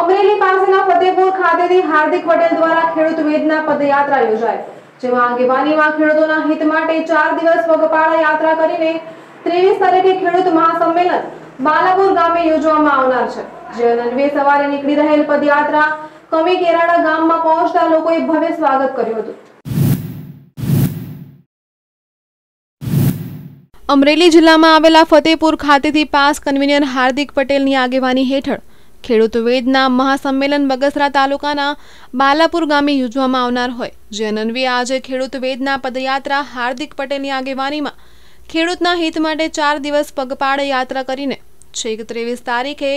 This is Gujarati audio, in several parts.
અમરેલી પાસેના ફતેપુર ખાતેથી હાર્દિક પટેલ દ્વારા ખેડૂત વેદના પદયાત્રા યોજાય જેમાં આગેવાનીમાં ખેડૂતોના હિત માટે ચાર દિવસ પગપાળા યાત્રા કરીને ત્રેવીસ તારીખે ખેડૂત મહાસંમેલન બાલાપુર ગામે યોજવામાં આવનાર છે જે અન્વે સવારે નીકળી રહેલ પદયાત્રા કમી કેરાડા ગામમાં પહોંચતા લોકોએ ભવ્ય સ્વાગત કર્યું હતું અમરેલી જિલ્લામાં આવેલા ફતેપુર ખાતેથી પાસ કન્વીનર હાર્દિક પટેલની આગેવાની હેઠળ ખેડૂત વેદના મહાસંમેલન બગસરા તાલુકાના બાલાપુર ગામે યોજવામાં આવનાર હોય જે અનન્વીએ આજે ખેડૂત વેદના પદયાત્રા હાર્દિક પટેલની આગેવાનીમાં ખેડૂતના હિત માટે ચાર દિવસ પગપાળે યાત્રા કરીને છેક ત્રેવીસ તારીખે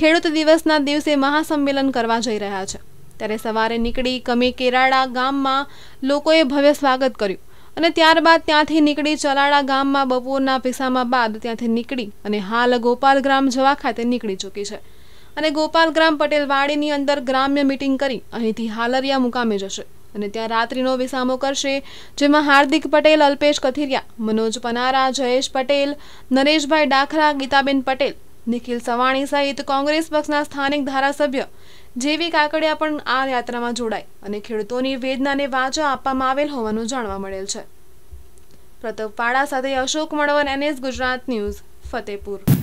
ખેડૂત દિવસના દિવસે મહાસંમેલન કરવા જઈ રહ્યા છે ત્યારે સવારે નીકળી કમી કેરાડા ગામમાં લોકોએ ભવ્ય સ્વાગત કર્યું અને ત્યારબાદ ત્યાંથી નીકળી ચલાડા ગામમાં બપોરના પીસામાં બાદ ત્યાંથી નીકળી અને હાલ ગોપાલ ગ્રામ જવા ખાતે નીકળી ચૂકી છે અને ગોપાલગ્રામ પટેલ વાડીની અંદર ગ્રામ્ય મિટિંગ કરી અહીંથી હાલરિયા મુકામે જશે અને ત્યાં રાત્રિનો વિસામો કરશે જેમાં હાર્દિક પટેલ અલ્પેશ કથિરિયા મનોજ પનારા જયેશ પટેલ નરેશભાઈ ડાખરા ગીતાબેન પટેલ નિખિલ સવાણી સહિત કોંગ્રેસ પક્ષના સ્થાનિક ધારાસભ્ય જેવી કાકડિયા પણ આ યાત્રામાં જોડાય અને ખેડૂતોની વેદનાને વાચા આપવામાં આવેલ હોવાનું જાણવા મળેલ છે પ્રતાપ પાડા સાથે અશોક મળવન એનએસ ગુજરાત ન્યૂઝ ફતેપુર